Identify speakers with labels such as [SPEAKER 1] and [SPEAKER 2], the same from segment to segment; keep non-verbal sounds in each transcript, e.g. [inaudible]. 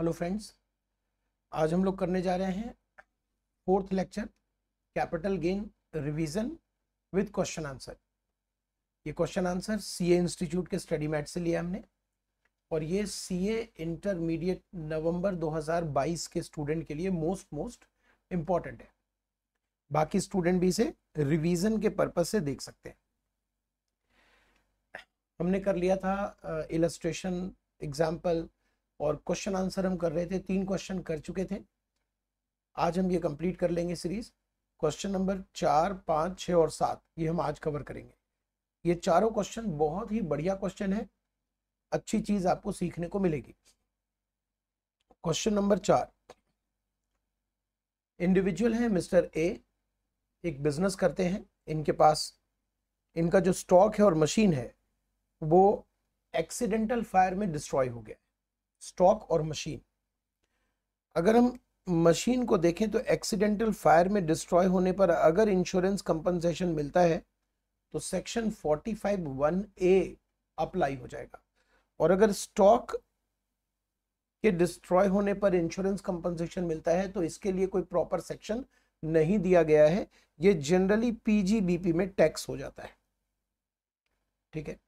[SPEAKER 1] Hello friends आज हम लोग करने जा रहे हैं fourth lecture capital gain revision with question answer ये क्वेश्चन आंसर सीए इंस्टीट्यूट के स्टडी मैट से लिया हमने और ये सीए इंटरमीडिएट नवंबर 2022 के स्टूडेंट के लिए मोस्ट मोस्ट इम्पॉर्टेंट है बाकी स्टूडेंट भी इसे रिवीजन के पर्पज से देख सकते हैं हमने कर लिया था इलस्ट्रेशन uh, एग्जाम्पल और क्वेश्चन आंसर हम कर रहे थे तीन क्वेश्चन कर चुके थे आज हम ये कंप्लीट कर लेंगे सीरीज क्वेश्चन नंबर चार पाँच छः और सात ये हम आज कवर करेंगे ये चारों क्वेश्चन बहुत ही बढ़िया क्वेश्चन है अच्छी चीज आपको सीखने को मिलेगी क्वेश्चन नंबर चार इंडिविजुअल है मिस्टर ए एक बिजनेस करते हैं इनके पास इनका जो स्टॉक है और मशीन है वो एक्सीडेंटल फायर में डिस्ट्रॉय हो गया स्टॉक और मशीन अगर हम मशीन को देखें तो एक्सीडेंटल फायर में डिस्ट्रॉय होने पर अगर इंश्योरेंस कंपनसेशन मिलता है तो सेक्शन 45 वन ए अप्लाई हो जाएगा और अगर स्टॉक के डिस्ट्रॉय होने पर इंश्योरेंस कंपनसेशन मिलता है तो इसके लिए कोई प्रॉपर सेक्शन नहीं दिया गया है ये जनरली पीजीबीपी में टैक्स हो जाता है ठीक है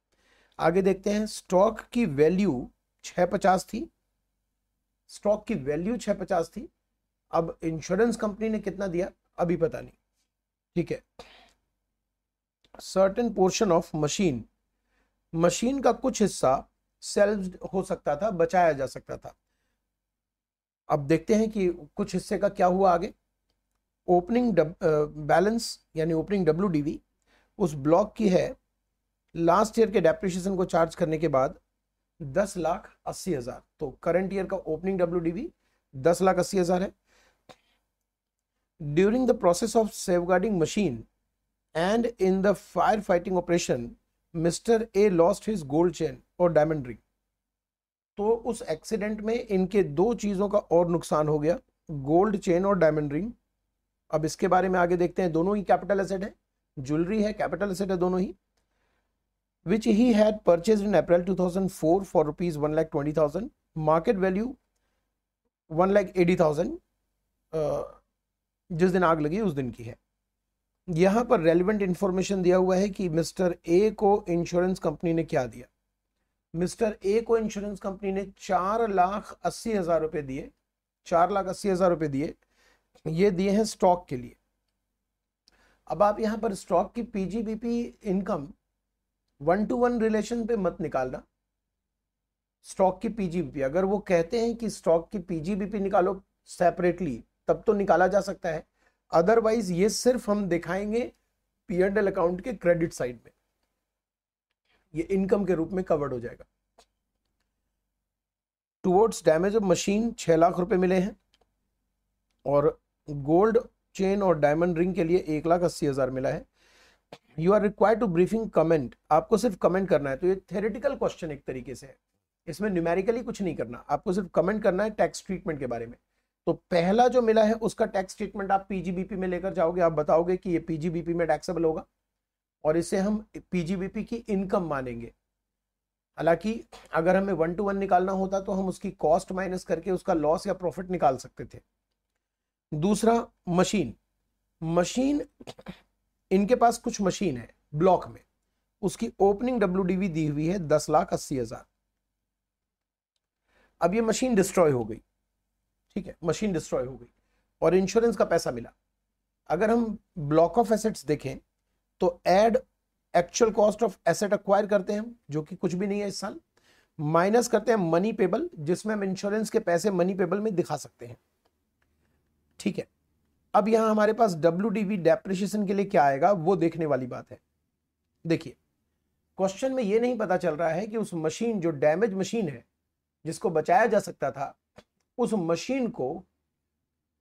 [SPEAKER 1] आगे देखते हैं स्टॉक की वैल्यू छह पचास थी स्टॉक की वैल्यू छह पचास थी अब इंश्योरेंस कंपनी ने कितना दिया अभी पता नहीं ठीक है certain portion of machine machine का कुछ हिस्सा सेल्व हो सकता था बचाया जा सकता था अब देखते हैं कि कुछ हिस्से का क्या हुआ आगे ओपनिंग बैलेंस uh, यानी ओपनिंग डब्ल्यू उस ब्लॉक की है लास्ट ईयर के डेप्रिशिएशन को चार्ज करने के बाद दस लाख अस्सी हजार तो करंट ईयर का ओपनिंग डब्ल्यू डी दस लाख अस्सी हजार है during the process of safeguarding machine and in the fire fighting operation mister A lost his gold chain और डायमंड रिंग तो उस एक्सीडेंट में इनके दो चीज़ों का और नुकसान हो गया गोल्ड चेन और डायमंड रिंग अब इसके बारे में आगे देखते हैं दोनों ही कैपिटल एसेट है ज्वेलरी है कैपिटल एसेट है दोनों ही which he had purchased in April 2004 for rupees 1 lakh 20,000 market value 1 lakh 80,000 uh, जिस दिन आग लगी उस दिन की है यहाँ पर रेलिवेंट इन्फॉर्मेशन दिया हुआ है कि मिस्टर ए को इंश्योरेंस कंपनी ने क्या दिया मिस्टर ए को इंश्योरेंस कंपनी ने चार लाख अस्सी हजार रुपये दिए चार लाख अस्सी हजार रुपये दिए ये दिए हैं स्टॉक के लिए अब आप यहाँ पर स्टॉक की PGBP income one to one relation पे मत निकालना स्टॉक की पीजीबीपी अगर वो कहते हैं कि स्टॉक की पीजीबीपी निकालो सेपरेटली तब तो निकाला जा सकता है अदरवाइज ये सिर्फ हम दिखाएंगे पी एंड एल अकाउंट के क्रेडिट साइड में ये इनकम के रूप में कवर्ड हो जाएगा टूवर्ड्स डैमेज ऑफ मशीन छह लाख रुपए मिले हैं और गोल्ड चेन और डायमंड रिंग के लिए एक लाख अस्सी हज़ार मिला है you are require to briefing comment आपको सिर्फ कमेंट करना है तो ये थेरेटिकल क्वेश्चन एक तरीके से है इसमें न्यूमेरिकली कुछ नहीं करना आपको सिर्फ कमेंट करना है टैक्स ट्रीटमेंट के बारे में तो पहला जो मिला है उसका टैक्स ट्रीटमेंट आप पीजीबीपी में लेकर जाओगे आप बताओगे कि ये पीजीबीपी में टैक्सेबल होगा और इसे हम पीजीबीपी की इनकम मानेंगे हालांकि अगर हमें वन टू वन निकालना होता तो हम उसकी कॉस्ट माइनस करके उसका लॉस या प्रॉफिट निकाल सकते थे दूसरा मशीन मशीन इनके पास कुछ मशीन है ब्लॉक में उसकी ओपनिंग डब्ल्यू दी हुई है दस लाख अस्सी हजार अब ये मशीन डिस्ट्रॉय हो गई ठीक है मशीन डिस्ट्रॉय हो गई और इंश्योरेंस का पैसा मिला अगर हम ब्लॉक ऑफ एसेट्स देखें तो add actual cost of asset acquire करते हैं हम जो कि कुछ भी नहीं है इस साल माइनस करते हैं मनी पेबल जिसमें हम इंश्योरेंस के पैसे मनी पेबल में दिखा सकते हैं ठीक है अब यहां हमारे पास डब्ल्यू डी डेप्रिशिएशन के लिए क्या आएगा वो देखने वाली बात है देखिए क्वेश्चन में ये नहीं पता चल रहा है कि उस मशीन जो डैमेज मशीन है जिसको बचाया जा सकता था उस मशीन को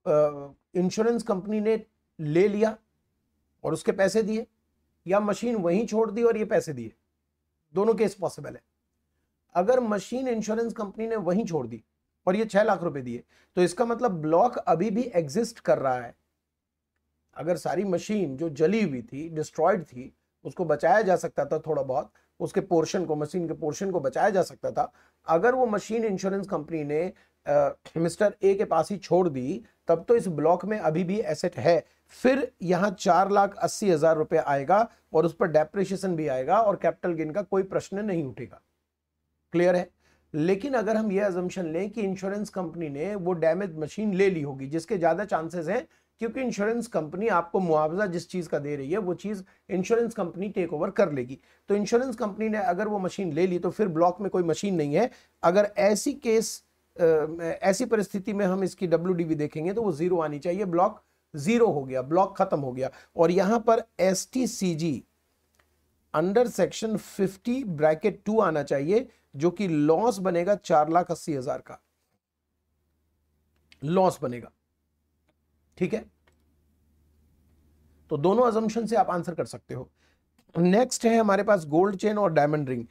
[SPEAKER 1] इंश्योरेंस कंपनी ने ले लिया और उसके पैसे दिए या मशीन वहीं छोड़ दी और ये पैसे दिए दोनों केस पॉसिबल है अगर मशीन इंश्योरेंस कंपनी ने वहीं छोड़ दी और ये छह लाख रुपए दिए तो इसका मतलब ब्लॉक अभी भी एग्जिस्ट कर रहा है अगर सारी मशीन जो जली हुई थी डिस्ट्रॉयड थी उसको बचाया जा सकता था थोड़ा बहुत उसके पोर्शन को मशीन के पोर्शन को बचाया जा सकता था अगर वो मशीन इंश्योरेंस कंपनी ने मिस्टर ए के पास ही छोड़ दी तब तो इस ब्लॉक में अभी भी एसेट है फिर यहाँ चार लाख अस्सी हजार रुपये आएगा और उस पर डेप्रिशिएशन भी आएगा और कैपिटल गेन का कोई प्रश्न नहीं उठेगा क्लियर है लेकिन अगर हम ये एजम्पन लें कि इंश्योरेंस कंपनी ने वो डैमेज मशीन ले ली होगी जिसके ज़्यादा चांसेस हैं क्योंकि इंश्योरेंस कंपनी आपको मुआवजा जिस चीज़ का दे रही है वो चीज़ इंश्योरेंस कंपनी टेक ओवर कर लेगी तो इंश्योरेंस कंपनी ने अगर वो मशीन ले ली तो फिर ब्लॉक में कोई मशीन नहीं है अगर ऐसी केस ऐसी परिस्थिति में हम इसकी डब्ल्यू देखेंगे तो वो जीरो आनी चाहिए ब्लॉक जीरो हो गया ब्लॉक खत्म हो गया और यहां पर S under section 50 bracket two आना चाहिए जो कि लॉस बनेगा चार लाख अस्सी हजार का लॉस बनेगा ठीक है तो दोनों अजम्पन से आप आंसर कर सकते हो नेक्स्ट है हमारे पास गोल्ड चेन और diamond ring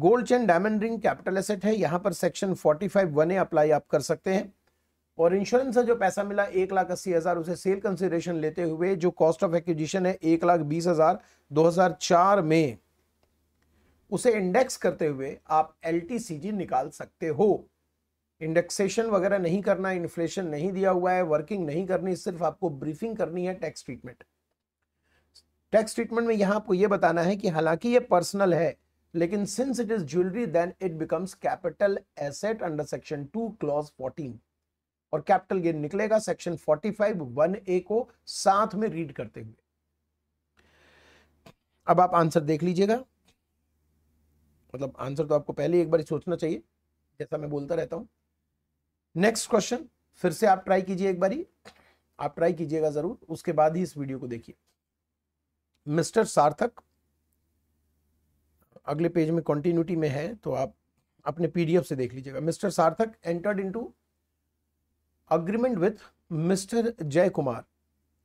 [SPEAKER 1] gold chain diamond ring capital asset है यहां पर सेक्शन 45 वन ए अप्लाई आप कर सकते हैं और इंश्योरेंस से जो पैसा मिला एक लाख अस्सी हजार उसे सेल कंसिडरेशन लेते हुए जो कॉस्ट ऑफ एक्विजिशन है एक लाख बीस हजार दो हजार चार में उसे इंडेक्स करते हुए आप एल निकाल सकते हो इंडेक्सेशन वगैरह नहीं करना इन्फ्लेशन नहीं दिया हुआ है वर्किंग नहीं करनी सिर्फ आपको ब्रीफिंग करनी है टैक्स ट्रीटमेंट टैक्स ट्रीटमेंट में यहां आपको यह बताना है कि हालांकि ये पर्सनल है लेकिन since it is jewellery then it becomes capital asset under section two clause fourteen और कैपिटल गेन निकलेगा section forty five one A को साथ में रीड करते हुए अब आप आंसर देख लीजिएगा मतलब आंसर तो आपको पहले एक बार सोचना चाहिए जैसा मैं बोलता रहता हूं नेक्स्ट क्वेश्चन फिर से आप ट्राई कीजिए एक बारी आप ट्राई कीजिएगा जरूर उसके बाद ही इस वीडियो को देखिए मिस्टर सार्थक अगले पेज में कंटिन्यूटी में है तो आप अपने पीडीएफ से देख लीजिएगा मिस्टर सार्थक entered into with mister Jay Kumar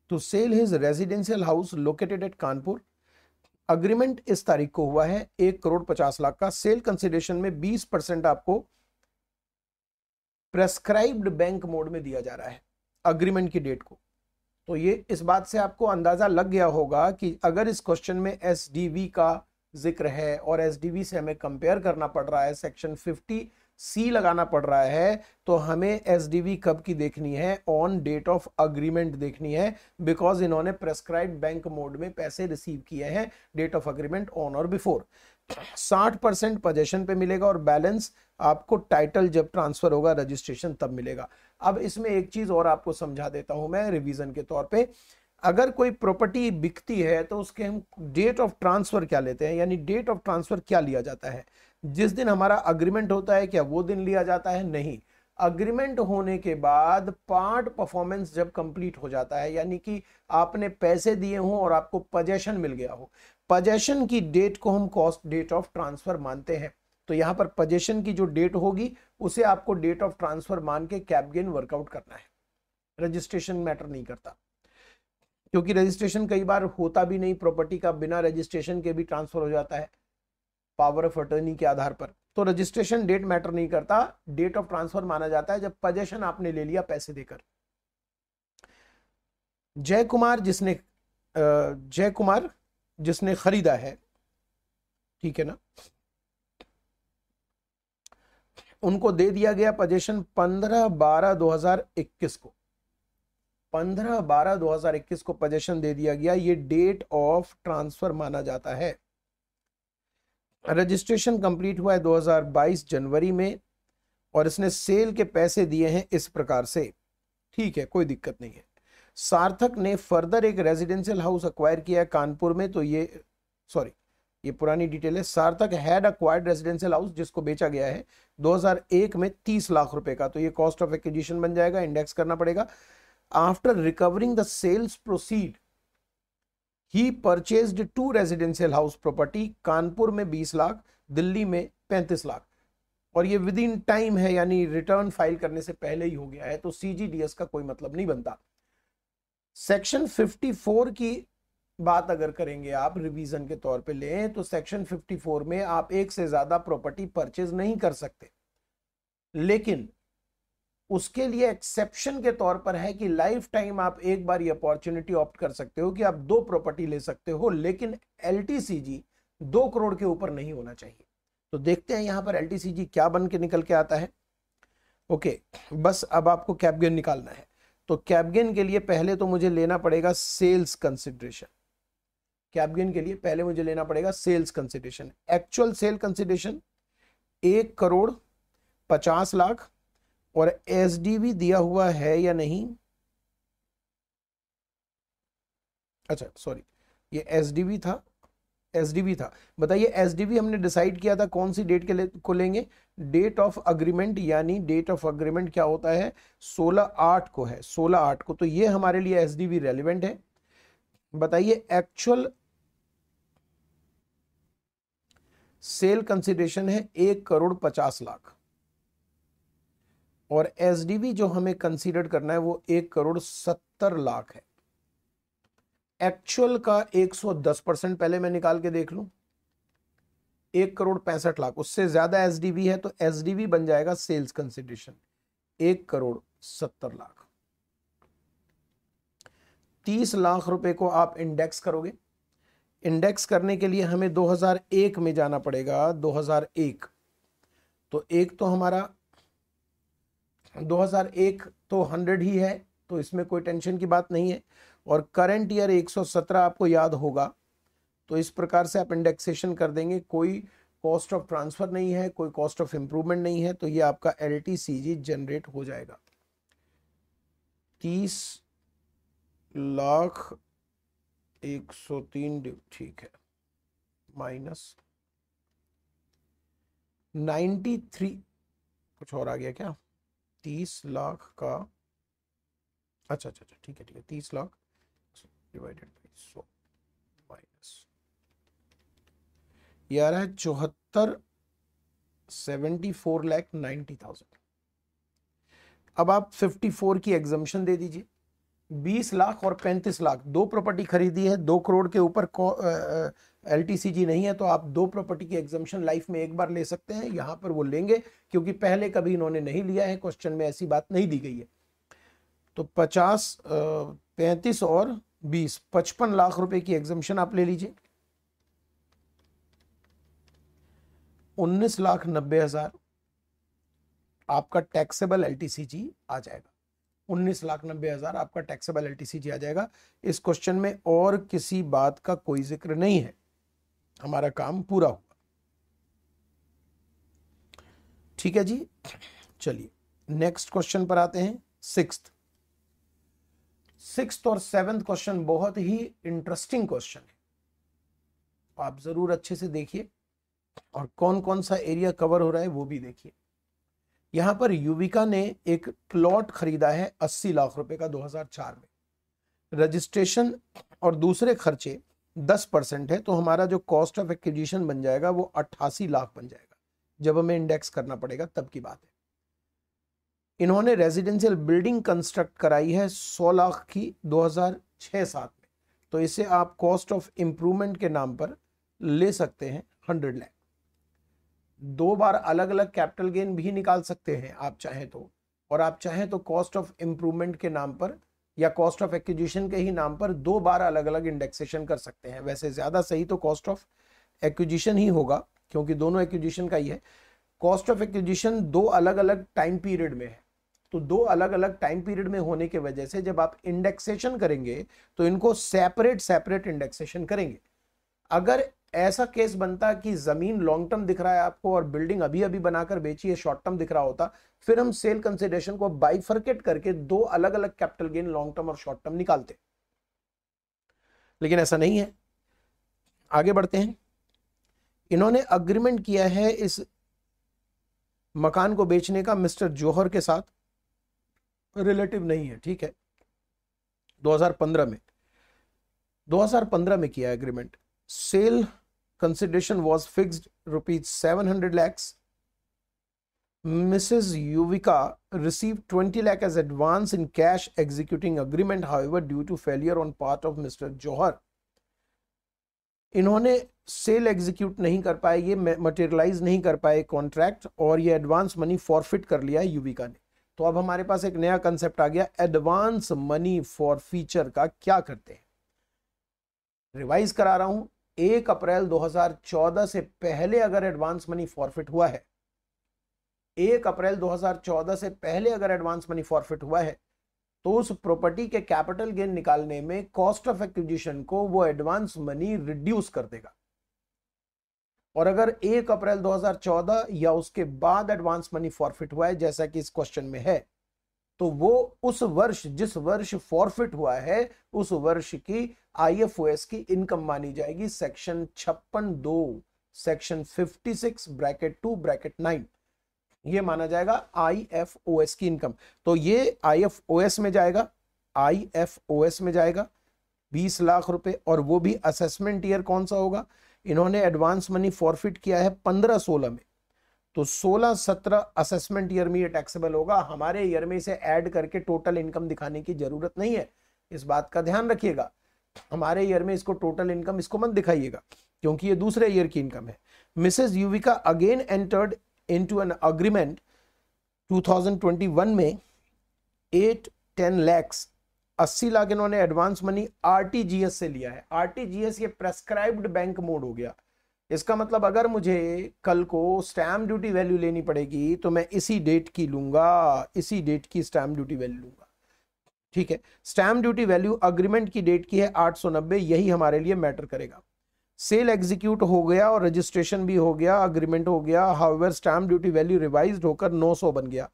[SPEAKER 1] to sell his residential house located at Kanpur agreement इस तारीख को हुआ है एक करोड़ पचास लाख का सेल कंसिडरेशन में बीस परसेंट आपको प्रेस्क्राइब्ड बैंक मोड में दिया जा रहा है अग्रीमेंट की डेट को तो ये इस बात से आपको अंदाज़ा लग गया होगा कि अगर इस क्वेश्चन में एस का जिक्र है और एस से हमें कंपेयर करना पड़ रहा है सेक्शन 50 सी लगाना पड़ रहा है तो हमें एस कब की देखनी है ऑन डेट ऑफ अग्रीमेंट देखनी है बिकॉज इन्होंने प्रेस्क्राइब बैंक मोड में पैसे रिसीव किए हैं डेट ऑफ अग्रीमेंट ऑन और बिफोर साठ परसेंट पोजेशन पे मिलेगा और बैलेंस आपको टाइटल जब ट्रांसफर होगा रजिस्ट्रेशन तब मिलेगा अब इसमें एक चीज और आपको समझा देता हूं मैं रिवीजन के तौर पे अगर कोई प्रॉपर्टी बिकती है तो उसके हम डेट ऑफ ट्रांसफर क्या लेते हैं यानी डेट ऑफ ट्रांसफर क्या लिया जाता है जिस दिन हमारा अग्रीमेंट होता है क्या वो दिन लिया जाता है नहीं अग्रीमेंट होने के बाद पार्ट परफॉर्मेंस जब कंप्लीट हो जाता है यानी कि आपने पैसे दिए हों और आपको पजेशन मिल गया हो पजेशन की डेट को हम कॉस्ट डेट ऑफ ट्रांसफर मानते हैं तो यहां पर पजेशन की जो डेट होगी उसे आपको डेट ऑफ ट्रांसफर मान के कैप गेन वर्कआउट करना है रजिस्ट्रेशन मैटर नहीं करता क्योंकि रजिस्ट्रेशन कई बार होता भी नहीं प्रॉपर्टी का बिना रजिस्ट्रेशन के भी ट्रांसफर हो जाता है पावर ऑफ अटर्नी के आधार पर तो रजिस्ट्रेशन डेट मैटर नहीं करता डेट ऑफ ट्रांसफर माना जाता है जब पजेशन आपने ले लिया पैसे देकर जय कुमार जिसने जय कुमार जिसने खरीदा है ठीक है ना उनको दे दिया गया पजेशन 15 बारह 2021 को 15 बारह 2021 को पजेशन दे दिया गया ये डेट ऑफ ट्रांसफर माना जाता है रजिस्ट्रेशन कंप्लीट हुआ है 2022 जनवरी में और इसने सेल के पैसे दिए हैं इस प्रकार से ठीक है कोई दिक्कत नहीं है सार्थक ने फर्दर एक रेजिडेंशियल हाउस अक्वायर किया है कानपुर में तो ये सॉरी ये पुरानी डिटेल है सार्थक हैड अक्वायर्ड रेजिडेंशियल हाउस जिसको बेचा गया है 2001 में 30 लाख रुपए का तो ये कॉस्ट ऑफ एक्विजिशन बन जाएगा इंडेक्स करना पड़ेगा after recovering the sales proceed he purchase two residential house property Kanpur में 20 लाख दिल्ली में 35 लाख और ये विद इन टाइम है यानी रिटर्न फाइल करने से पहले ही हो गया है तो सीजीडीएस का कोई मतलब नहीं बनता सेक्शन 54 की बात अगर करेंगे आप रिवीजन के तौर पे ले तो सेक्शन 54 में आप एक से ज़्यादा प्रॉपर्टी परचेज नहीं कर सकते लेकिन उसके लिए एक्सेप्शन के तौर पर है कि लाइफ टाइम आप एक बार ये अपॉर्चुनिटी ऑप्ट कर सकते हो कि आप दो प्रॉपर्टी ले सकते हो लेकिन एल दो करोड़ के ऊपर नहीं होना चाहिए तो देखते हैं यहां पर एल क्या बन के निकल के आता है ओके बस अब आपको कैप गेन निकालना है तो कैबगेन के लिए पहले तो मुझे लेना पड़ेगा सेल्स कंसिडरेशन कैबगेन के लिए पहले मुझे लेना पड़ेगा sales consideration actual sale consideration एक करोड़ पचास लाख और एस दिया हुआ है या नहीं अच्छा सॉरी ये एस था एस था बताइए एस हमने डिसाइड किया था कौन सी डेट के ले, को लेंगे डेट ऑफ अग्रीमेंट यानी डेट ऑफ अग्रीमेंट क्या होता है 16 आठ को है 16 आठ को तो ये हमारे लिए एस रेलिवेंट है बताइए एक्चुअल सेल कंसिडरेशन है एक करोड़ पचास लाख और एस जो हमें कंसीडर करना है वो एक करोड़ सत्तर लाख है एक्चुअल का 110 परसेंट पहले मैं निकाल के देख लू एक करोड़ पैंसठ लाख उससे ज्यादा एसडीबी है तो एसडीवी बन जाएगा सेल्स कंसिडरेशन एक करोड़ सत्तर लाख तीस लाख रुपए को आप इंडेक्स करोगे इंडेक्स करने के लिए हमें 2001 में जाना पड़ेगा 2001 तो एक तो हमारा 2001 तो 100 ही है तो इसमें कोई टेंशन की बात नहीं है और करंट ईयर 117 आपको याद होगा तो इस प्रकार से आप इंडेक्सेशन कर देंगे कोई कॉस्ट ऑफ ट्रांसफर नहीं है कोई कॉस्ट ऑफ इंप्रूवमेंट नहीं है तो ये आपका एल जनरेट हो जाएगा तीस लाख एक सौ तीन ठीक है माइनस नाइन्टी थ्री कुछ और आ गया क्या तीस लाख का अच्छा अच्छा अच्छा ठीक है ठीक है तीस लाख डिवाइडेड बाई सो माइनस ये आ रहा है चौहत्तर seventy four lakh ninety thousand अब आप फिफ्टी फोर की एग्जामेशन दे दीजिए बीस लाख और पैंतीस लाख दो प्रॉपर्टी खरीदी है दो करोड़ के ऊपर एल टी सी जी नहीं है तो आप दो प्रॉपर्टी की एग्जामेशन लाइफ में एक बार ले सकते हैं यहां पर वो लेंगे क्योंकि पहले कभी इन्होंने नहीं लिया है क्वेश्चन में ऐसी बात नहीं दी गई है तो पचास पैंतीस और बीस पचपन लाख रुपए की एग्जम्पन आप ले लीजिए उन्नीस लाख नब्बे हजार आपका टैक्सेबल एल आ जाएगा उन्नीस लाख नब्बे हजार आपका टैक्सेबल एल आ जाएगा इस क्वेश्चन में और किसी बात का कोई जिक्र नहीं है हमारा काम पूरा हुआ ठीक है जी चलिए नेक्स्ट क्वेश्चन पर आते हैं सिक्स्थ सिक्स और सेवेंथ क्वेश्चन बहुत ही इंटरेस्टिंग क्वेश्चन है तो आप जरूर अच्छे से देखिए और कौन कौन सा एरिया कवर हो रहा है वो भी देखिए यहां पर युविका ने एक प्लॉट खरीदा है 80 लाख रुपए का 2004 में रजिस्ट्रेशन और दूसरे खर्चे 10 परसेंट है तो हमारा जो कॉस्ट ऑफ एक्विजिशन बन जाएगा वो अट्ठासी लाख बन जाएगा जब हमें इंडेक्स करना पड़ेगा तब की बात है इन्होंने रेजिडेंशियल बिल्डिंग कंस्ट्रक्ट कराई है 100 लाख की 2006 सात में तो इसे आप कॉस्ट ऑफ इम्प्रूवमेंट के नाम पर ले सकते हैं 100 लाख दो बार अलग अलग कैपिटल गेन भी निकाल सकते हैं आप चाहें तो और आप चाहें तो कॉस्ट ऑफ इम्प्रूवमेंट के नाम पर या कॉस्ट ऑफ एक्विजिशन के ही नाम पर दो बार अलग अलग इंडेक्सेशन कर सकते हैं वैसे ज़्यादा सही तो कॉस्ट ऑफ एक्विजिशन ही होगा क्योंकि दोनों एक्विजिशन का ही है कॉस्ट ऑफ एक्विजिशन दो अलग अलग टाइम पीरियड में है तो दो अलग अलग टाइम पीरियड में होने के वजह से जब आप इंडेक्सेशन करेंगे तो इनको सेपरेट सेपरेट इंडेक्सेशन करेंगे अगर ऐसा केस बनता कि जमीन लॉन्ग टर्म दिख रहा है आपको और बिल्डिंग अभी अभी बनाकर बेची है शॉर्ट टर्म दिख रहा होता फिर हम सेल कंसिडरेशन को बाइफर्केट करके दो अलग अलग कैपिटल गेन लॉन्ग टर्म और शॉर्ट टर्म निकालते लेकिन ऐसा नहीं है आगे बढ़ते हैं इन्होंने अग्रीमेंट किया है इस मकान को बेचने का मिस्टर जोहर के साथ रिलेटिव नहीं है ठीक है 2015 में 2015 में किया agreement sale consideration was fixed rupees seven hundred lakhs Mrs. Yuvika received 20 lakh as advance in cash executing agreement however due to failure on part of mister Johar इन्होंने सेल एग्जीक्यूट नहीं कर पाए ये मटेरियलाइज नहीं कर पाए कॉन्ट्रैक्ट और ये एडवांस मनी फॉरफिट कर लिया है युविका ने तो अब हमारे पास एक नया कंसेप्ट आ गया एडवांस मनी फॉर फ्यूचर का क्या करते हैं रिवाइज करा रहा हूं एक अप्रैल 2014 से पहले अगर एडवांस मनी फॉरफिट हुआ है एक अप्रैल 2014 से पहले अगर एडवांस मनी फॉरफिट हुआ है तो उस प्रॉपर्टी के कैपिटल गेन निकालने में कॉस्ट ऑफ एक्विजिशन को वो एडवांस मनी रिड्यूस कर देगा और अगर एक अप्रैल 2014 या उसके बाद एडवांस मनी फॉरफिट हुआ है जैसा कि इस क्वेश्चन में है तो वो उस वर्ष जिस वर्ष फॉरफिट हुआ है उस वर्ष की आईएफओएस की इनकम मानी जाएगी सेक्शन छप्पन दो section 56 bracket two bracket nine ये माना जाएगा आईएफओएस की इनकम तो ये आईएफओएस में जाएगा आईएफओएस में जाएगा बीस लाख रुपए और वो भी असेसमेंट ईयर कौन सा होगा इन्होंने एडवांस मनी फॉरफिट किया है पंद्रह सोलह में तो सोलह सत्रह असेसमेंट ईयर में ये टैक्सेबल होगा हमारे ईयर में इसे ऐड करके टोटल इनकम दिखाने की जरूरत नहीं है इस बात का ध्यान रखिएगा हमारे ईयर में इसको टोटल इनकम इसको मत दिखाइएगा क्योंकि ये दूसरे ईयर की इनकम है Mrs Yuvika again entered into an agreement 2021 में 8 10 लैक्स अस्सी लाख इन्होंने एडवांस मनी आरटीजीएस से लिया है आरटीजीएस ये प्रेस्क्राइब्ड बैंक मोड हो गया इसका मतलब अगर मुझे कल को स्टैम्प ड्यूटी वैल्यू लेनी पड़ेगी तो मैं इसी डेट की लूंगा इसी डेट की स्टैम्प ड्यूटी वैल्यू लूंगा ठीक है स्टैम्प ड्यूटी वैल्यू अग्रीमेंट की डेट की है 890 यही हमारे लिए मैटर करेगा सेल एग्जीक्यूट हो गया और रजिस्ट्रेशन भी हो गया अग्रीमेंट हो गया however stamp duty value revise होकर 900 बन गया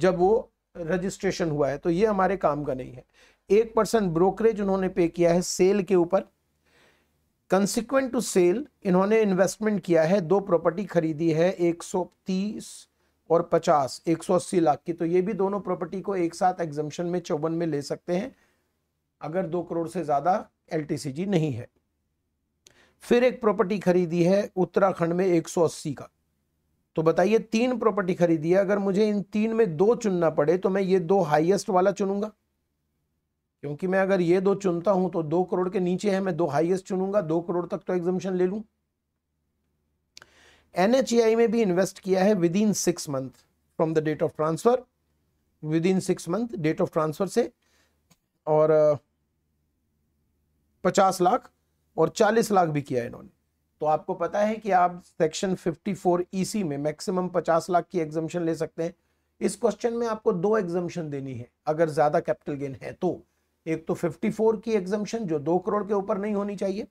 [SPEAKER 1] जब वो रजिस्ट्रेशन हुआ है तो ये हमारे काम का नहीं है एक परसेंट ब्रोकरेज उन्होंने पे किया है सेल के ऊपर कंसिक्वेंट टू सेल इन्होंने इन्वेस्टमेंट किया है दो प्रॉपर्टी खरीदी है 130 और 50 180 लाख की तो ये भी दोनों प्रॉपर्टी को एक साथ एग्जम्पन में चौवन में ले सकते हैं अगर दो करोड़ से ज़्यादा एल नहीं है फिर एक प्रॉपर्टी खरीदी है उत्तराखंड में 180 का तो बताइए तीन प्रॉपर्टी खरीदी है अगर मुझे इन तीन में दो चुनना पड़े तो मैं ये दो हाईएस्ट वाला चुनूंगा क्योंकि मैं अगर ये दो चुनता हूं तो दो करोड़ के नीचे है मैं दो हाईएस्ट चुनूंगा दो करोड़ तक तो एग्जामिशन ले लू एनएचईआई में भी इन्वेस्ट किया है within six month from the date of transfer within six month date of transfer से और पचास लाख और चालीस लाख भी किया इन्होंने तो आपको पता है कि आप सेक्शन 54 ईसी में मैक्सिमम 50 लाख की एग्जामेशन ले सकते हैं इस क्वेश्चन में आपको दो एग्जामेशन देनी है अगर ज्यादा कैपिटल गेन है तो एक तो 54 की एग्जम्पन जो दो करोड़ के ऊपर नहीं होनी चाहिए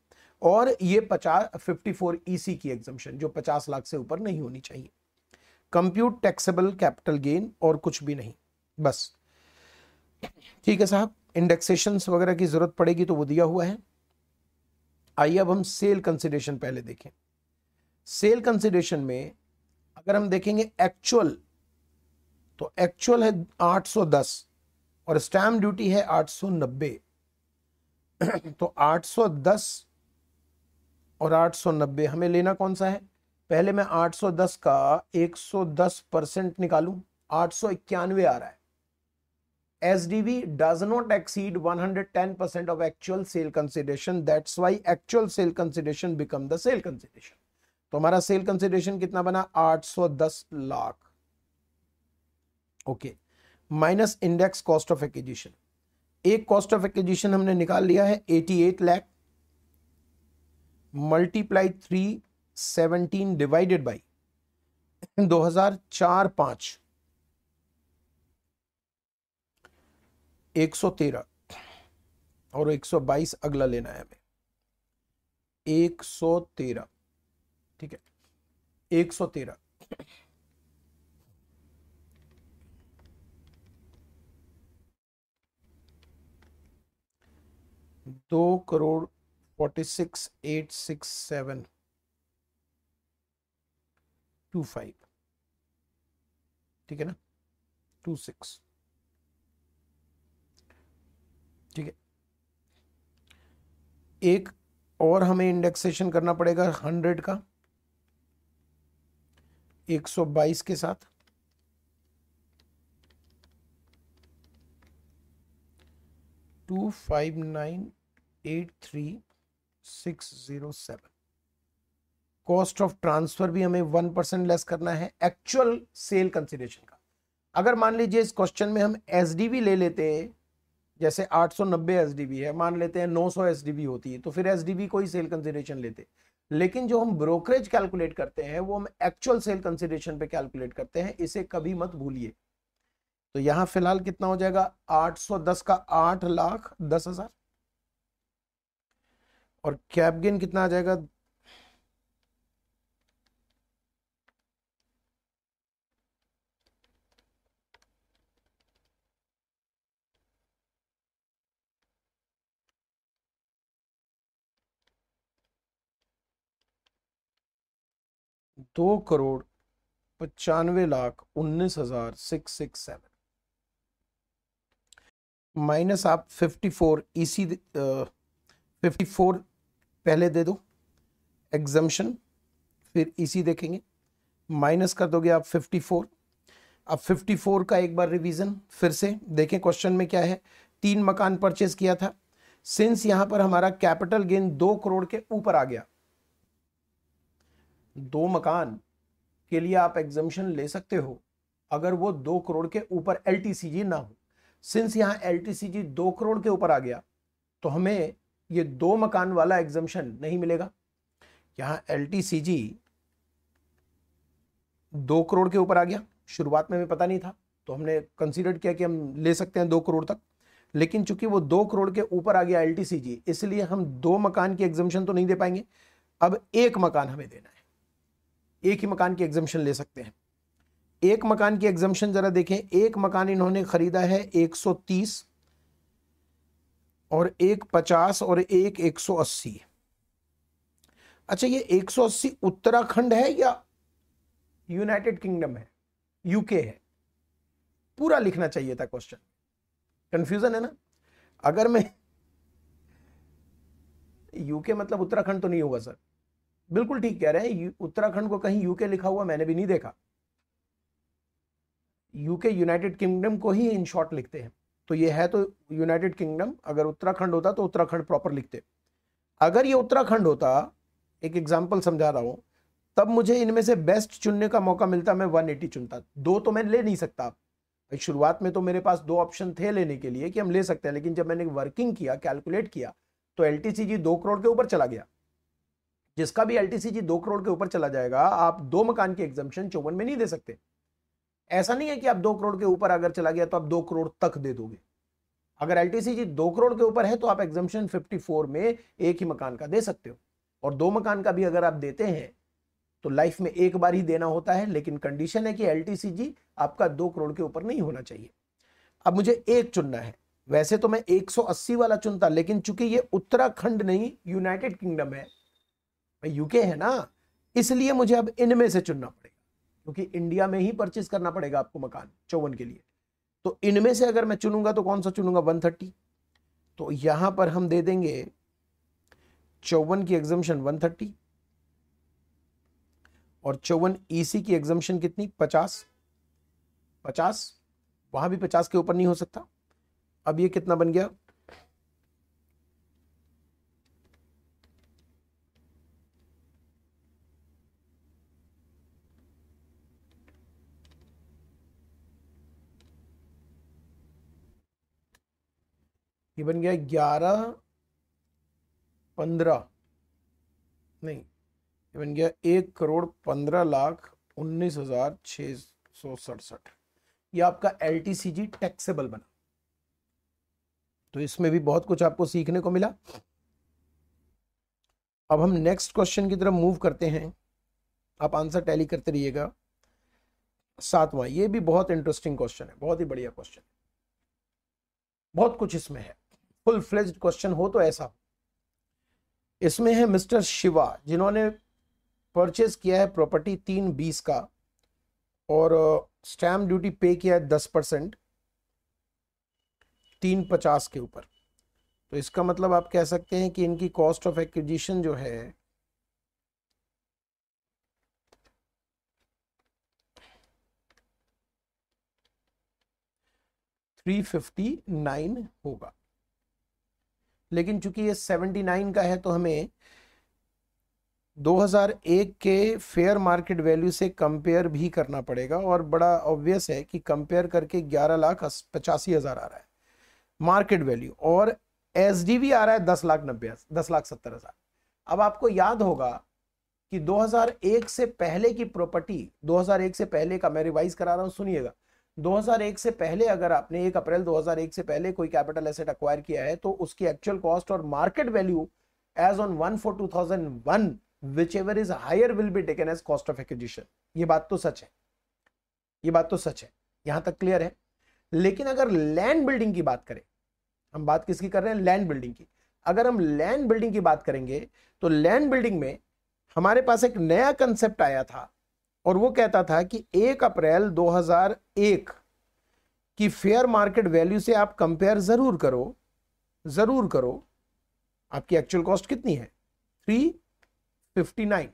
[SPEAKER 1] और ये पचास फिफ्टी फोर ईसी की एग्जम्पन जो 50 लाख से ऊपर नहीं होनी चाहिए कंप्यूट टैक्सेबल कैपिटल गेन और कुछ भी नहीं बस ठीक है साहब इंडेक्सेशन वगैरह की जरूरत पड़ेगी तो वो दिया हुआ है आइए अब हम सेल कंसिडरेशन पहले देखें सेल कंसिडरेशन में अगर हम देखेंगे एक्चुअल तो एक्चुअल है 810 और स्टैम्प ड्यूटी है 890 [clears throat] तो 810 और 890 हमें लेना कौन सा है पहले मैं 810 का 110 परसेंट निकालू आठ आ रहा है S D V does not exceed one hundred ten percent of actual sale consideration that's why actual sale consideration become the sale consideration तो हमारा सेल कंसिडरेशन कितना बना आठ दस lakh okay okay. Minus index cost of acquisition एक cost of acquisition हमने निकाल लिया है 88 lakh multiply three seventeen divided by दो हजार चार पांच एक सौ तेरह और एक सौ बाईस अगला लेना है हमें एक सौ तेरह ठीक है एक सौ तेरह दो crore forty six eight six seven two five ठीक है ना टू सिक्स ठीक है एक और हमें इंडेक्सेशन करना पड़ेगा हंड्रेड का एक सौ बाईस के साथ two five nine eight three six zero seven cost of transfer भी हमें वन परसेंट लेस करना है एक्चुअल सेल कंसिडरेशन का अगर मान लीजिए इस क्वेश्चन में हम एस ले लेते हैं जैसे आठ 890 एस है मान लेते हैं नौ सौ एस होती है तो फिर एस को ही सेल कंसिडरेशन लेते लेकिन जो हम ब्रोकरेज कैलकुलेट करते हैं वो हम एक्चुअल सेल कंसिडरेशन पे कैलकुलेट करते हैं इसे कभी मत भूलिए तो यहां फिलहाल कितना हो जाएगा 810 का आठ लाख दस हजार और कैप गेन कितना आ जाएगा दो करोड़ पचानवे लाख उन्नीस हजार सिक्स सिक्स सेवन माइनस आप 54 इसी फिफ्टी फोर पहले दे दो एग्जम्पन फिर इसी देखेंगे माइनस कर दोगे आप 54 अब 54 का एक बार रिवीजन फिर से देखें क्वेश्चन में क्या है तीन मकान परचेज किया था सिंस यहां पर हमारा कैपिटल गेन दो करोड़ के ऊपर आ गया दो मकान के लिए आप एग्जम्पन ले सकते हो अगर वो दो करोड़ के ऊपर एल ना हो सिंस यहाँ एल दो करोड़ के ऊपर आ गया तो हमें ये दो मकान वाला एग्जम्पन नहीं मिलेगा यहाँ एल दो करोड़ के ऊपर आ गया शुरुआत में हमें पता नहीं था तो हमने कंसिडर किया कि हम ले सकते हैं दो करोड़ तक लेकिन चूंकि वो दो करोड़ के ऊपर आ गया एल इसलिए हम दो मकान की एग्जम्पन तो नहीं दे पाएंगे अब एक मकान हमें देना है एक ही मकान की एग्जम्पन ले सकते हैं एक मकान की एग्जामेशन जरा देखें एक मकान इन्होंने खरीदा है 130 और एक 50 और एक 180 अच्छा ये 180 उत्तराखंड है या यूनाइटेड किंगडम है यूके है पूरा लिखना चाहिए था क्वेश्चन कंफ्यूजन है ना अगर मैं यूके मतलब उत्तराखंड तो नहीं होगा सर बिल्कुल ठीक कह रहे हैं उत्तराखंड को कहीं यूके लिखा हुआ मैंने भी नहीं देखा यूके यूनाइटेड किंगडम को ही इन शॉर्ट लिखते हैं तो ये है तो यूनाइटेड किंगडम अगर उत्तराखंड होता तो उत्तराखंड प्रॉपर लिखते अगर ये उत्तराखंड होता एक एग्जाम्पल समझा रहा हूँ तब मुझे इनमें से बेस्ट चुनने का मौका मिलता मैं 180 चुनता दो तो मैं ले नहीं सकता शुरुआत में तो मेरे पास दो ऑप्शन थे लेने के लिए कि हम ले सकते हैं लेकिन जब मैंने वर्किंग किया कैलकुलेट किया तो एल जी दो करोड़ के ऊपर चला गया जिसका भी एल जी दो करोड़ के ऊपर चला जाएगा आप दो मकान की एग्जामेशन चौवन में नहीं दे सकते ऐसा नहीं है कि आप दो करोड़ के ऊपर अगर चला गया तो आप दो करोड़ तक दे दोगे अगर एल जी दो करोड़ के ऊपर है तो आप एग्जामेशन 54 में एक ही मकान का दे सकते हो और दो मकान का भी अगर आप देते हैं तो लाइफ में एक बार ही देना होता है लेकिन कंडीशन है कि एल जी आपका दो करोड़ के ऊपर नहीं होना चाहिए अब मुझे एक चुनना है वैसे तो मैं 180 वाला चुनता लेकिन चूंकि ये उत्तराखंड नहीं यूनाइटेड किंगडम है यूके है ना इसलिए मुझे अब इनमें से चुनना पड़ेगा क्योंकि इंडिया में ही परचेज करना पड़ेगा आपको मकान चौवन के लिए तो इनमें से अगर मैं चुनूंगा तो कौन सा चुनूंगा वन थर्टी तो यहां पर हम दे देंगे चौवन की वन थर्टी और चौवन ईसी e की एग्जामेशन कितनी पचास पचास वहां भी पचास के ऊपर नहीं हो सकता अब ये कितना बन गया ये बन गया ग्यारह पंद्रह नहीं ये बन गया एक करोड़ पंद्रह लाख उन्नीस हजार छ सौ सड़सठ ये आपका एल टैक्सेबल बना तो इसमें भी बहुत कुछ आपको सीखने को मिला अब हम नेक्स्ट क्वेश्चन की तरफ मूव करते हैं आप आंसर टैली करते रहिएगा सातवां ये भी बहुत इंटरेस्टिंग क्वेश्चन है बहुत ही बढ़िया क्वेश्चन बहुत कुछ इसमें है फुल फ्लेज क्वेश्चन हो तो ऐसा इसमें है मिस्टर शिवा जिन्होंने परचेज किया है प्रॉपर्टी तीन बीस का और स्टैम्प ड्यूटी पे किया है दस परसेंट तीन पचास के ऊपर तो इसका मतलब आप कह सकते हैं कि इनकी कॉस्ट ऑफ एक्विजिशन जो है थ्री फिफ्टी नाइन होगा लेकिन चूंकि ये 79 का है तो हमें 2001 के फेयर मार्केट वैल्यू से कंपेयर भी करना पड़ेगा और बड़ा ऑब्वियस है कि कंपेयर करके ग्यारह लाख पचासी हज़ार आ रहा है मार्केट वैल्यू और एस आ रहा है दस लाख नब्बे दस लाख सत्तर हज़ार अब आपको याद होगा कि 2001 से पहले की प्रॉपर्टी 2001 से पहले का मैं रिवाइज करा रहा हूं सुनिएगा 2001 से पहले अगर आपने एक अप्रैल 2001 से पहले कोई कैपिटल एसेट अक्वायर किया है तो उसकी एक्चुअल कॉस्ट और market value as on one four two thousand one whichever is higher will be taken as cost of acquisition ये बात तो सच है ये बात तो सच है यहां तक क्लियर है लेकिन अगर लैंड बिल्डिंग की बात करें हम बात किसकी कर रहे हैं लैंड बिल्डिंग की अगर हम लैंड बिल्डिंग की बात करेंगे तो लैंड बिल्डिंग में हमारे पास एक नया कंसेप्ट आया था और वो कहता था कि एक अप्रैल 2001 की फेयर मार्केट वैल्यू से आप कंपेयर ज़रूर करो ज़रूर करो आपकी एक्चुअल कॉस्ट कितनी है 359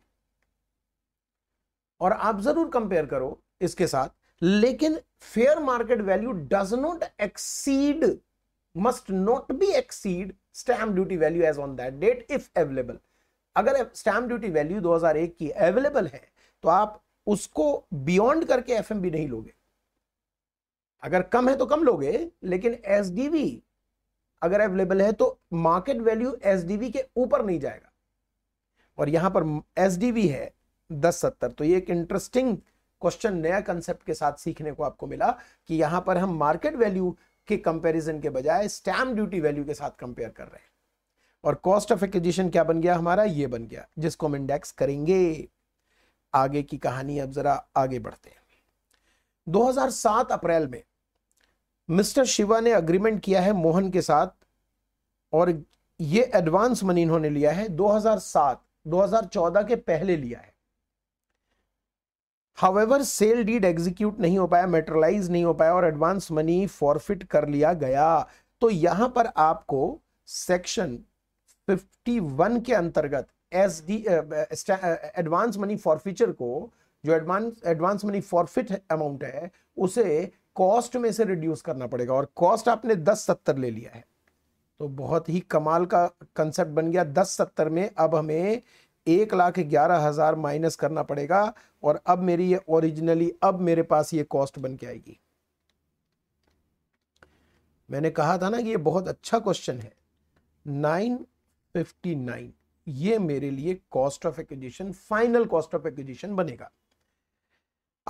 [SPEAKER 1] और आप ज़रूर कंपेयर करो इसके साथ लेकिन fair market value does not exceed must not be exceed stamp duty value as on that date if available अगर स्टैम्प ड्यूटी वैल्यू 2001 की अवेलेबल है तो आप उसको बियॉन्ड करके एफ नहीं लोगे अगर कम है तो कम लोगे लेकिन एस अगर अवेलेबल है तो मार्केट वैल्यू एस के ऊपर नहीं जाएगा और यहां पर एस है दस सत्तर तो ये एक इंटरेस्टिंग क्वेश्चन नया कंसेप्ट के साथ सीखने को आपको मिला कि यहां पर हम मार्केट वैल्यू के कंपैरिजन के बजाय स्टैम्प ड्यूटी वैल्यू के साथ कंपेयर कर रहे हैं और कॉस्ट ऑफ एक्विजिशन क्या बन गया हमारा ये बन गया जिसको हम इंडेक्स करेंगे आगे की कहानी अब जरा आगे बढ़ते हैं 2007 अप्रैल में मिस्टर शिवा ने अग्रीमेंट किया है मोहन के साथ और ये एडवांस मनी इन्होंने लिया है 2007 2014 के पहले लिया है हावेवर सेल डीड एग्जीक्यूट नहीं हो पाया मेटरलाइज नहीं हो पाया और एडवांस मनी फॉरफिट कर लिया गया तो यहां पर आपको सेक्शन 51 के अंतर्गत S D advance money forfeiture को जो advance advance money forfeit amount है उसे कॉस्ट में से रिड्यूस करना पड़ेगा और कॉस्ट आपने दस सत्तर ले लिया है तो बहुत ही कमाल का कंसेप्ट बन गया दस सत्तर में अब हमें एक लाख ग्यारह हज़ार माइनस करना पड़ेगा और अब मेरी ये ओरिजिनली अब मेरे पास ये कॉस्ट बन के आएगी मैंने कहा था ना कि ये बहुत अच्छा क्वेश्चन है नाइन फिफ्टी नाइन ये मेरे लिए cost of acquisition final cost of acquisition बनेगा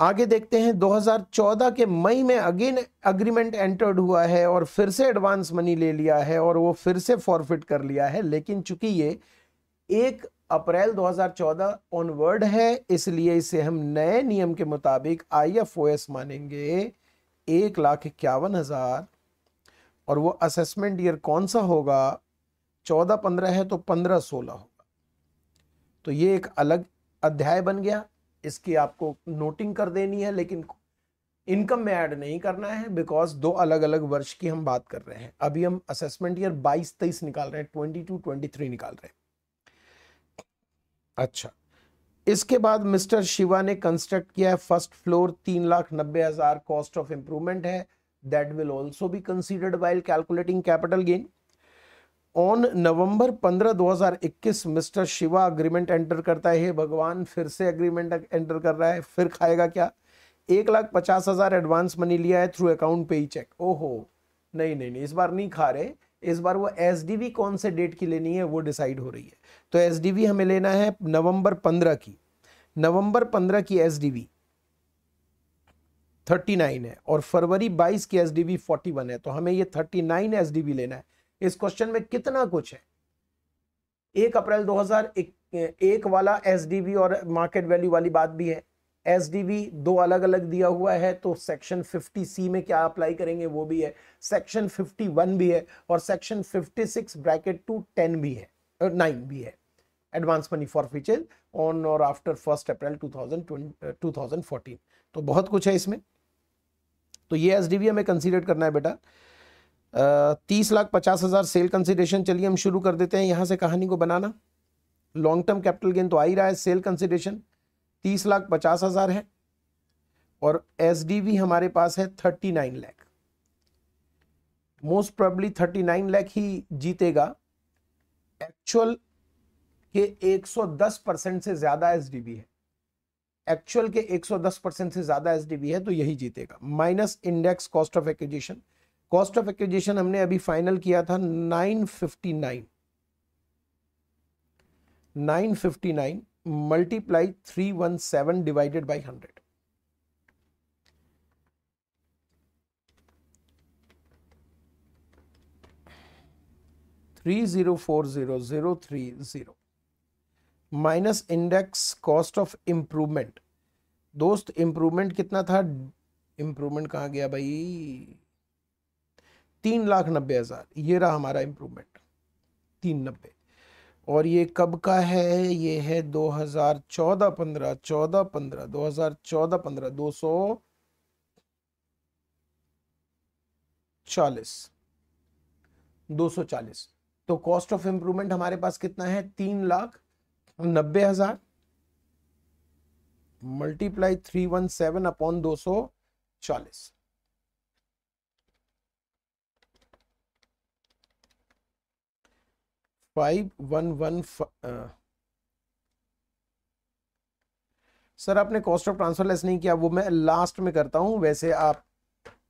[SPEAKER 1] आगे देखते हैं 2014 के मई में अगेन अग्रीमेंट एंटर्ड हुआ है और फिर से एडवांस मनी ले लिया है और वो फिर से फॉरफिट कर लिया है लेकिन चूंकि ये एक अप्रैल 2014 ऑनवर्ड है इसलिए इसे हम नए नियम के मुताबिक आई एफ ओ एस मानेंगे एक लाख इक्यावन हजार और वो असेसमेंट ईयर कौन सा होगा चौदह पंद्रह है तो पंद्रह सोलह होगा तो ये एक अलग अध्याय बन गया इसकी आपको नोटिंग कर देनी है लेकिन इनकम में ऐड नहीं करना है बिकॉज दो अलग अलग वर्ष की हम बात कर रहे हैं अभी हम असेसमेंट ईयर 22 तेईस निकाल रहे हैं 22 23 निकाल रहे हैं अच्छा इसके बाद मिस्टर शिवा ने कंस्ट्रक्ट किया है फर्स्ट फ्लोर तीन लाख नब्बे हजार कॉस्ट ऑफ इंप्रूवमेंट है that will also be considered while calculating capital gain on November 15 2021 mister Shiva agreement enter करता है भगवान फिर से अग्रीमेंट एंटर कर रहा है फिर खाएगा क्या एक लाख पचास हजार एडवांस मनी लिया है थ्रू अकाउंट पे ही चेक ओहो नहीं नहीं नहीं इस बार नहीं खा रहे इस बार वो एस कौन से डेट की लेनी है वो डिसाइड हो रही है तो एस हमें लेना है नवंबर पंद्रह की नवंबर पंद्रह की एस डी थर्टी नाइन है और फरवरी बाईस की एस डी फोर्टी वन है तो हमें ये थर्टी नाइन एस डी लेना है इस क्वेश्चन में कितना कुछ है एक अप्रैल 2001 वाला एसडीबी और मार्केट वैल्यू वाली बात भी है एसडीबी दो अलग अलग दिया हुआ है तो सेक्शन 50 सी में क्या अप्लाई करेंगे वो भी है सेक्शन 51 भी है और सेक्शन 56 ब्रैकेट टू 10 भी है नाइन भी है advance money forfeiture on और आफ्टर फर्स्ट अप्रैल टू 2014 तो बहुत कुछ है इसमें तो ये एस हमें कंसिडर करना है बेटा तीस लाख पचास हज़ार सेल कंसिडरेशन चलिए हम शुरू कर देते हैं यहां से कहानी को बनाना लॉन्ग टर्म कैपिटल गेन तो आ ही रहा है सेल कंसिडेशन तीस लाख पचास हज़ार है और एस हमारे पास है thirty nine lakh most probably thirty nine lakh ही जीतेगा एक्चुअल के 110 परसेंट से ज़्यादा एस है एक्चुअल के 110 परसेंट से ज़्यादा एस है तो यही जीतेगा minus index cost of acquisition cost of acquisition हमने अभी फाइनल किया था 959 959 multiply 317 divided by 100 three zero four zero zero three zero minus index cost of improvement दोस्त इंप्रूवमेंट कितना था इम्प्रूवमेंट कहाँ गया भाई तीन लाख नब्बे हज़ार ये रहा हमारा इम्प्रूवमेंट तीन नब्बे और ये कब का है ये है दो हज़ार चौदह पंद्रह चौदह पंद्रह दो हज़ार चौदह पंद्रह दो सौ चालीस दो सौ चालीस तो कॉस्ट ऑफ इम्प्रूवमेंट हमारे पास कितना है तीन लाख नब्बे हज़ार multiply three one seven upon दो सौ चालीस फाइव वन वन सर आपने कॉस्ट ऑफ ट्रांसफर लेस नहीं किया वो मैं लास्ट में करता हूं वैसे आप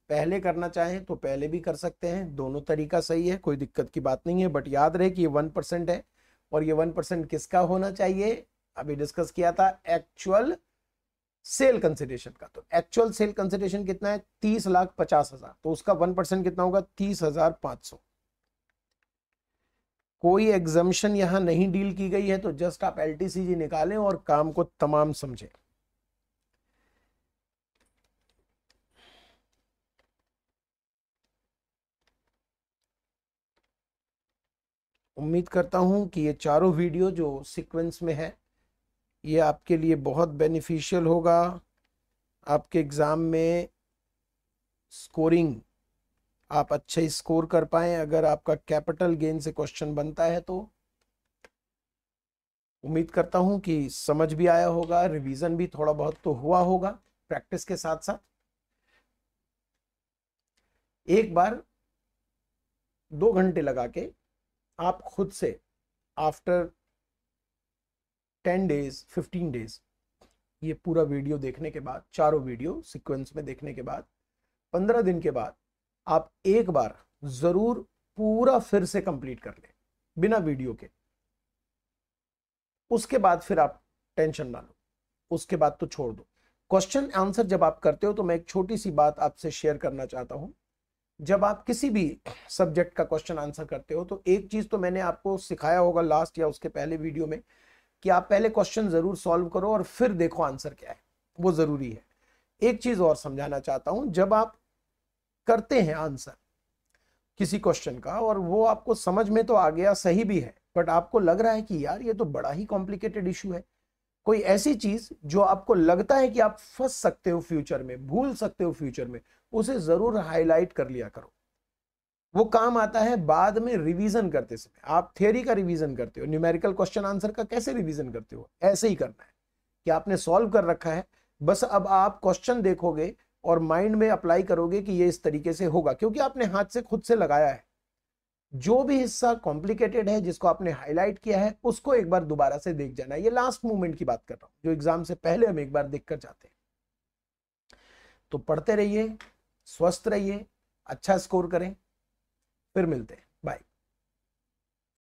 [SPEAKER 1] पहले करना चाहें तो पहले भी कर सकते हैं दोनों तरीका सही है कोई दिक्कत की बात नहीं है बट याद रहे कि ये वन परसेंट है और ये वन परसेंट किसका होना चाहिए अभी डिस्कस किया था एक्चुअल सेल कंसिडरेशन का तो एक्चुअल सेल कंसिडरेशन कितना है तीस लाख पचास हजार तो उसका वन परसेंट कितना होगा तीस हजार पांच सौ कोई एग्जम्पन यहां नहीं डील की गई है तो जस्ट आप एल निकालें और काम को तमाम समझें उम्मीद करता हूं कि ये चारों वीडियो जो सीक्वेंस में है ये आपके लिए बहुत बेनिफिशियल होगा आपके एग्ज़ाम में स्कोरिंग आप अच्छे स्कोर कर पाए अगर आपका कैपिटल गेन से क्वेश्चन बनता है तो उम्मीद करता हूं कि समझ भी आया होगा रिवीजन भी थोड़ा बहुत तो हुआ होगा प्रैक्टिस के साथ साथ एक बार दो घंटे लगा के आप खुद से after ten days fifteen days ये पूरा वीडियो देखने के बाद चारों वीडियो सीक्वेंस में देखने के बाद पंद्रह दिन के बाद आप एक बार जरूर पूरा फिर से कंप्लीट कर लें बिना वीडियो के उसके बाद फिर आप टेंशन ना लो उसके बाद तो छोड़ दो क्वेश्चन आंसर जब आप करते हो तो मैं एक छोटी सी बात आपसे शेयर करना चाहता हूं जब आप किसी भी सब्जेक्ट का क्वेश्चन आंसर करते हो तो एक चीज तो मैंने आपको सिखाया होगा लास्ट या उसके पहले वीडियो में कि आप पहले क्वेश्चन जरूर सॉल्व करो और फिर देखो आंसर क्या है वो जरूरी है एक चीज और समझाना चाहता हूं जब आप करते हैं आंसर किसी क्वेश्चन का और वो आपको समझ में तो आ गया सही भी है बट आपको लग रहा है कि यार ये तो बड़ा ही कॉम्प्लिकेटेड इशू है कोई ऐसी चीज जो आपको लगता है कि आप फंस सकते हो फ्यूचर में भूल सकते हो फ्यूचर में उसे जरूर हाईलाइट कर लिया करो वो काम आता है बाद में रिवीजन करते समय आप थ्योरी का रिवीजन करते हो न्यूमेरिकल क्वेश्चन आंसर का कैसे रिवीजन करते हो ऐसे ही करना है कि आपने सॉल्व कर रखा है बस अब आप क्वेश्चन देखोगे और माइंड में अप्लाई करोगे कि ये इस तरीके से होगा क्योंकि आपने हाथ से खुद से लगाया है जो भी हिस्सा कॉम्प्लिकेटेड है जिसको आपने हाईलाइट किया है उसको एक बार दोबारा से देख जाना ये लास्ट मूवमेंट की बात कर रहा हूं जो एग्जाम से पहले हम एक बार देख कर जाते हैं तो पढ़ते रहिए स्वस्थ रहिए अच्छा स्कोर करें फिर मिलते हैं